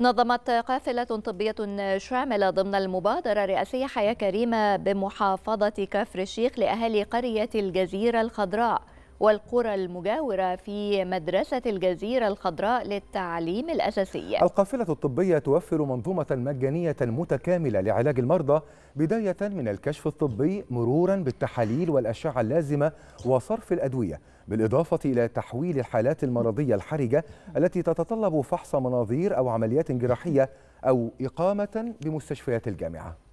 نظمت قافلة طبية شاملة ضمن المبادرة الرئاسية حياة كريمة بمحافظة كفر الشيخ لأهالي قرية الجزيرة الخضراء والقرى المجاورة في مدرسة الجزيرة الخضراء للتعليم الأساسي القافلة الطبية توفر منظومة مجانية متكاملة لعلاج المرضى بداية من الكشف الطبي مرورا بالتحاليل والأشعة اللازمة وصرف الأدوية بالإضافة إلى تحويل الحالات المرضية الحرجة التي تتطلب فحص مناظير أو عمليات جراحية أو إقامة بمستشفيات الجامعة